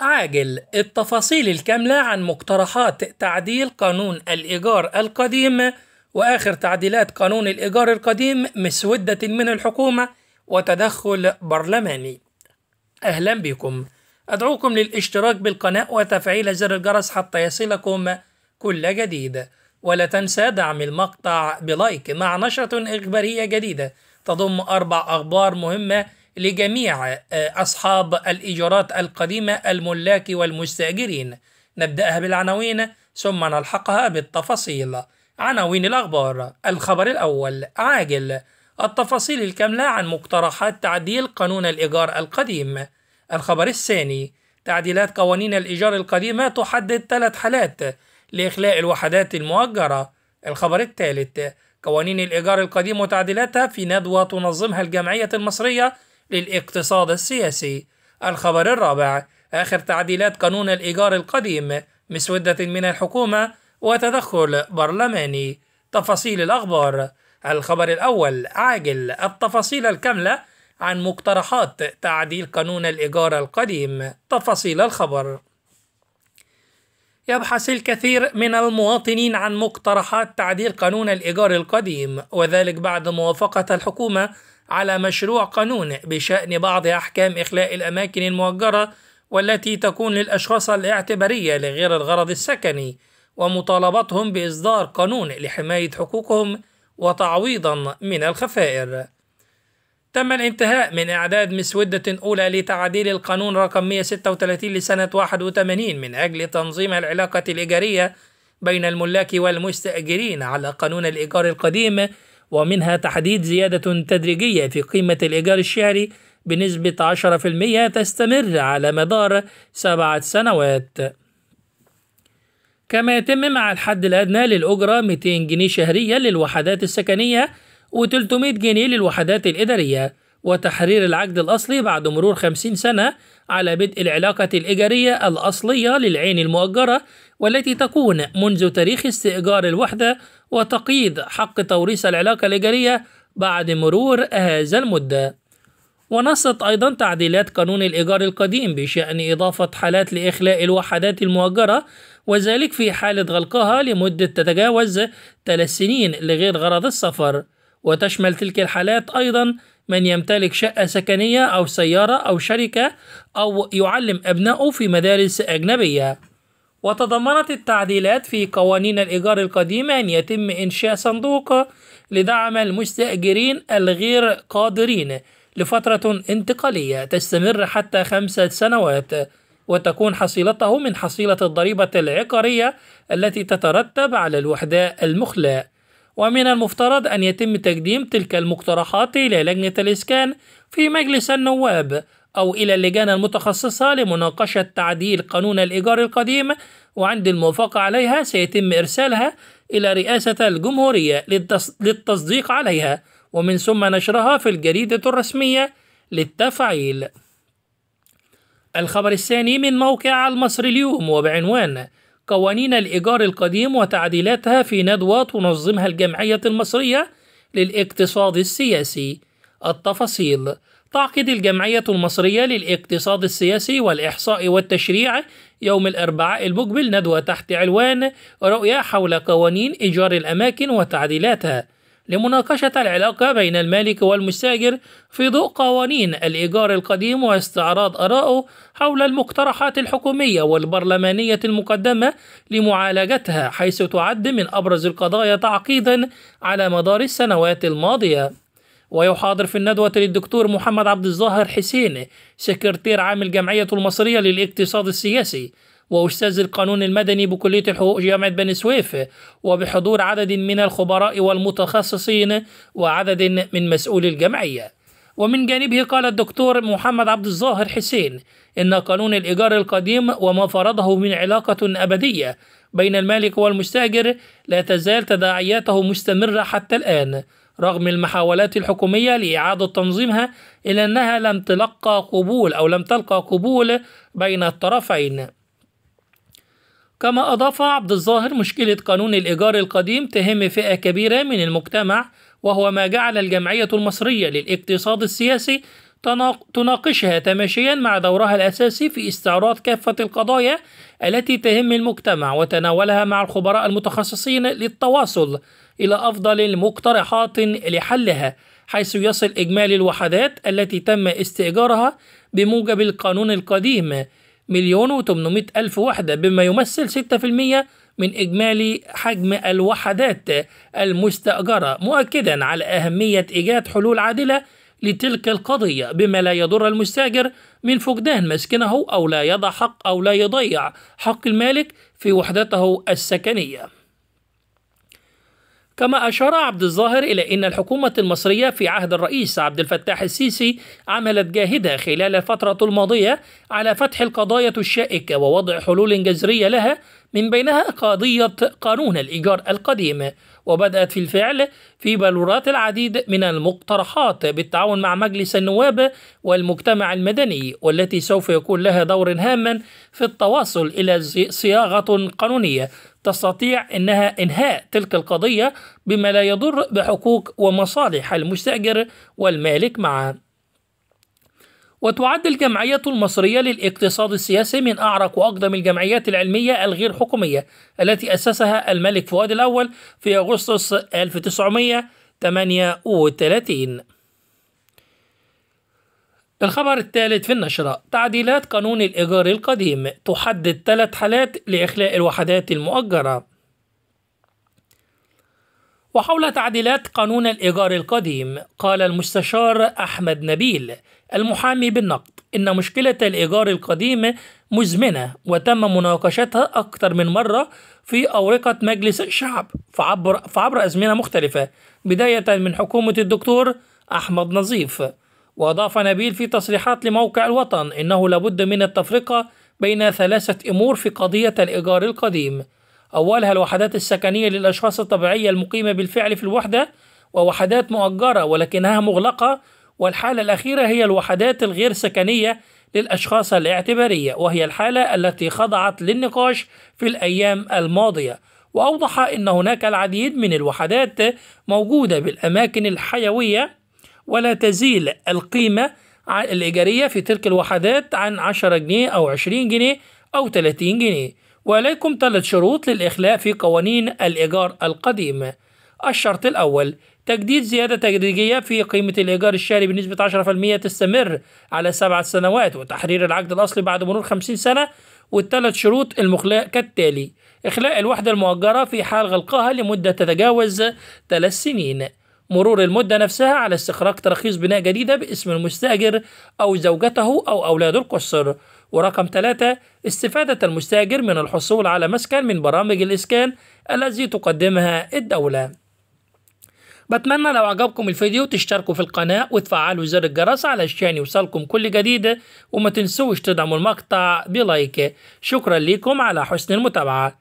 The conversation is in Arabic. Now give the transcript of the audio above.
عاجل التفاصيل الكاملة عن مقترحات تعديل قانون الإيجار القديم وآخر تعديلات قانون الإيجار القديم مسودة من الحكومة وتدخل برلماني أهلا بكم أدعوكم للاشتراك بالقناة وتفعيل زر الجرس حتى يصلكم كل جديد ولا تنسى دعم المقطع بلايك مع نشرة إخبارية جديدة تضم أربع أخبار مهمة لجميع آه، أصحاب الإيجارات القديمة الملاك والمستأجرين نبدأها بالعناوين ثم نلحقها بالتفاصيل عناوين الأخبار الخبر الأول عاجل التفاصيل الكاملة عن مقترحات تعديل قانون الإيجار القديم الخبر الثاني تعديلات قوانين الإيجار القديمة تحدد ثلاث حالات لإخلاء الوحدات المؤجرة الخبر الثالث قوانين الإيجار القديم وتعديلاتها في ندوة تنظمها الجمعية المصرية للاقتصاد السياسي الخبر الرابع آخر تعديلات قانون الإيجار القديم مسودة من الحكومة وتدخل برلماني تفاصيل الأخبار الخبر الأول عاجل التفاصيل الكاملة عن مقترحات تعديل قانون الإيجار القديم تفاصيل الخبر يبحث الكثير من المواطنين عن مقترحات تعديل قانون الإيجار القديم وذلك بعد موافقة الحكومة على مشروع قانون بشأن بعض أحكام إخلاء الأماكن المؤجرة والتي تكون للأشخاص الاعتبارية لغير الغرض السكني ومطالبتهم بإصدار قانون لحماية حقوقهم وتعويضا من الخفائر تم الانتهاء من إعداد مسودة أولى لتعديل القانون رقم 136 لسنة 81 من أجل تنظيم العلاقة الإيجارية بين الملاك والمستأجرين على قانون الإيجار القديم ومنها تحديد زيادة تدريجية في قيمة الإيجار الشهري بنسبة 10% تستمر على مدار سبعة سنوات كما يتم مع الحد الأدنى للأجرة 200 جنيه شهريا للوحدات السكنية و300 جنيه للوحدات الإدارية وتحرير العقد الأصلي بعد مرور 50 سنة على بدء العلاقة الإيجارية الأصلية للعين المؤجرة والتي تكون منذ تاريخ استئجار الوحدة وتقييد حق توريث العلاقة الإيجارية بعد مرور هذا المدة ونصت أيضا تعديلات قانون الإيجار القديم بشأن إضافة حالات لإخلاء الوحدات المؤجرة وذلك في حالة غلقها لمدة تتجاوز ثلاث سنين لغير غرض السفر وتشمل تلك الحالات أيضا من يمتلك شقة سكنية أو سيارة أو شركة أو يعلم أبنائه في مدارس أجنبية وتضمنت التعديلات في قوانين الإيجار القديمة أن يتم إنشاء صندوق لدعم المستأجرين الغير قادرين لفترة انتقالية تستمر حتى خمسة سنوات وتكون حصيلته من حصيلة الضريبة العقارية التي تترتب على الوحدة المخلأ ومن المفترض أن يتم تقديم تلك المقترحات إلى لجنة الإسكان في مجلس النواب أو إلى اللجان المتخصصة لمناقشة تعديل قانون الإيجار القديم وعند الموافقة عليها سيتم إرسالها إلى رئاسة الجمهورية للتصديق عليها ومن ثم نشرها في الجريدة الرسمية للتفعيل الخبر الثاني من موقع المصري اليوم وبعنوان قوانين الإيجار القديم وتعديلاتها في ندوة تنظمها الجمعية المصرية للاقتصاد السياسي التفاصيل تعقد الجمعية المصرية للاقتصاد السياسي والإحصاء والتشريع يوم الأربعاء المقبل ندوة تحت عنوان رؤية حول قوانين إيجار الأماكن وتعديلاتها لمناقشة العلاقة بين المالك والمستاجر في ضوء قوانين الإيجار القديم واستعراض آرائه حول المقترحات الحكومية والبرلمانية المقدمة لمعالجتها حيث تعد من أبرز القضايا تعقيدا على مدار السنوات الماضية ويحاضر في الندوة للدكتور محمد عبد الظاهر حسين سكرتير عام الجمعية المصرية للاقتصاد السياسي وأستاذ القانون المدني بكلية الحقوق جامعة بني سويف وبحضور عدد من الخبراء والمتخصصين وعدد من مسؤولي الجمعية ومن جانبه قال الدكتور محمد عبد الظاهر حسين إن قانون الإيجار القديم وما فرضه من علاقة أبدية بين المالك والمستأجر لا تزال تداعياته مستمرة حتى الآن رغم المحاولات الحكومية لإعادة تنظيمها إلا أنها لم تلقى قبول أو لم تلقى قبول بين الطرفين كما أضاف عبد الظاهر مشكلة قانون الإيجار القديم تهم فئة كبيرة من المجتمع وهو ما جعل الجمعية المصرية للاقتصاد السياسي تناقشها تماشيا مع دورها الأساسي في استعراض كافة القضايا التي تهم المجتمع وتناولها مع الخبراء المتخصصين للتواصل إلى أفضل المقترحات لحلها حيث يصل إجمالي الوحدات التي تم استئجارها بموجب القانون القديم مليون و ألف وحدة بما يمثل 6% من إجمالي حجم الوحدات المستأجرة مؤكدا على أهمية إيجاد حلول عادلة لتلك القضية بما لا يضر المستاجر من فقدان مسكنه أو لا يضع حق أو لا يضيع حق المالك في وحدته السكنية كما أشار عبد الظاهر إلى أن الحكومة المصرية في عهد الرئيس عبد الفتاح السيسي عملت جاهدة خلال الفترة الماضية على فتح القضايا الشائكة ووضع حلول جذرية لها من بينها قضية قانون الإيجار القديم وبدأت في الفعل في بلورات العديد من المقترحات بالتعاون مع مجلس النواب والمجتمع المدني والتي سوف يكون لها دور هام في التواصل إلى صياغة قانونية تستطيع انها انهاء تلك القضيه بما لا يضر بحقوق ومصالح المستاجر والمالك معا وتعد الجمعية المصرية للاقتصاد السياسي من أعرق وأقدم الجمعيات العلمية الغير حكومية التي أسسها الملك فؤاد الأول في أغسطس 1938 الخبر الثالث في النشرة تعديلات قانون الإيجار القديم تحدد ثلاث حالات لإخلاء الوحدات المؤجرة وحول تعديلات قانون الإيجار القديم قال المستشار أحمد نبيل المحامي بالنقد إن مشكلة الإيجار القديم مزمنة وتم مناقشتها أكثر من مرة في أورقة مجلس الشعب فعبر, فعبر أزمنة مختلفة بداية من حكومة الدكتور أحمد نظيف وأضاف نبيل في تصريحات لموقع الوطن إنه لابد من التفرقة بين ثلاثة أمور في قضية الإيجار القديم أولها الوحدات السكنية للأشخاص الطبيعية المقيمة بالفعل في الوحدة ووحدات مؤجرة ولكنها مغلقة والحالة الأخيرة هي الوحدات الغير سكنية للأشخاص الاعتبارية وهي الحالة التي خضعت للنقاش في الأيام الماضية وأوضح أن هناك العديد من الوحدات موجودة بالأماكن الحيوية ولا تزيل القيمة الإيجارية في تلك الوحدات عن 10 جنيه أو 20 جنيه أو 30 جنيه وعليكم ثلاث شروط للإخلاء في قوانين الإيجار القديمة الشرط الأول تجديد زيادة تدريجية في قيمة الإيجار الشهري بنسبة 10% تستمر على سبع سنوات وتحرير العقد الأصلي بعد مرور 50 سنة والثلاث شروط المخلاء كالتالي إخلاء الوحدة المؤجرة في حال غلقها لمدة تتجاوز ثلاث سنين مرور المدة نفسها على استخراج تراخيص بناء جديدة باسم المستأجر أو زوجته أو أولاد القصر ورقم ثلاثة استفادة المستأجر من الحصول على مسكن من برامج الإسكان التي تقدمها الدولة بتمنى لو عجبكم الفيديو تشتركوا في القناة وتفعلوا زر الجرس علشان يوصلكم كل جديد وما تنسوش تدعموا المقطع بلايك شكرا لكم على حسن المتابعة